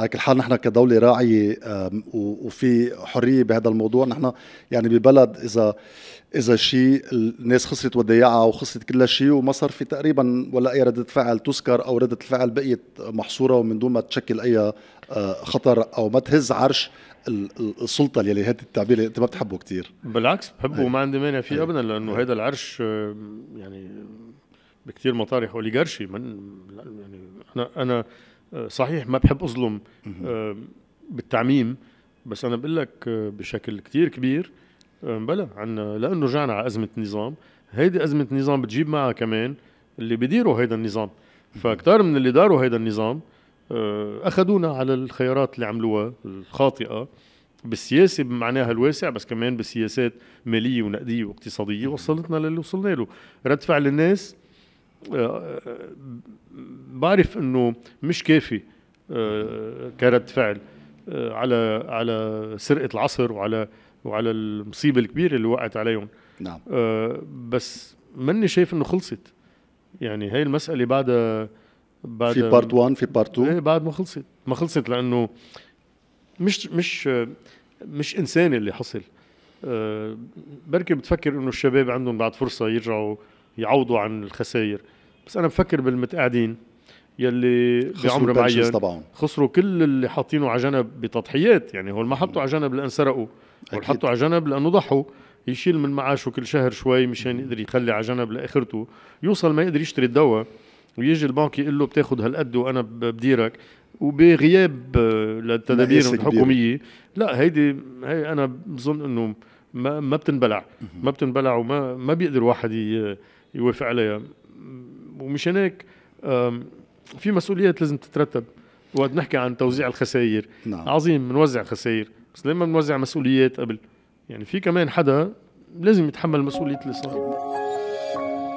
على كل حال نحن كدوله راعيه وفي حريه بهذا الموضوع نحن يعني ببلد اذا اذا شيء الناس خسرت وديعها وخسرت كل شيء وما صار في تقريبا ولا اي رده فعل تذكر او رده الفعل بقيت محصوره ومن دون ما تشكل اي آه، خطر او ما تهز عرش السلطه اللي هذا التعبير اللي انت ما بتحبه كثير بالعكس بحبه إيه. وما عندي مانع فيه إيه. ابدا لانه هذا إيه. العرش يعني بكثير مطارح اوليغارشي من يعني انا انا آه، صحيح ما بحب اظلم آه، بالتعميم بس انا بقول لك آه، بشكل كتير كبير بلا عنا لانه رجعنا على ازمه النظام هيدي ازمه نظام بتجيب معها كمان اللي بيديروا هيدا النظام فكتار من اللي داروا هيدا النظام اخذونا على الخيارات اللي عملوها الخاطئه بالسياسه بمعناها الواسع بس كمان بالسياسات ماليه ونقديه واقتصاديه وصلتنا للي وصلنا له رد فعل الناس آه، بعرف انه مش كافي آه، كرد فعل آه، على على سرقه العصر وعلى وعلى المصيبه الكبيره اللي وقعت عليهم نعم بس مني شايف انه خلصت يعني هاي المساله بعدها بعد في بارت 1 في بارت 2 ايه بعد ما خلصت ما خلصت لانه مش مش مش انساني اللي حصل بركي بتفكر انه الشباب عندهم بعد فرصه يرجعوا يعوضوا عن الخسائر بس انا بفكر بالمتقاعدين يلي بعمر معين طبعا خسروا كل اللي حاطينه على جنب بتضحيات يعني هو ما حطوا على جنب لان سرقوا هول حطوا على جنب لانه ضحوا يشيل من معاشه كل شهر شوي مشان يقدر يخلي على جنب لاخرته يوصل ما يقدر يشتري الدواء ويجي البنك يقول له بتاخذ هالقد وانا بديرك وبغياب آه، للتدابير الحكوميه لا هيدي هي انا بظن انه ما ما بتنبلع ما بتنبلع وما ما بيقدر واحد يوافق عليها ومشان هيك في مسؤوليات لازم تترتب وقت نحكي عن توزيع الخسائر نعم. عظيم بنوزع خسائر بس لما بنوزع مسؤوليات قبل يعني في كمان حدا لازم يتحمل مسؤوليه اللي صار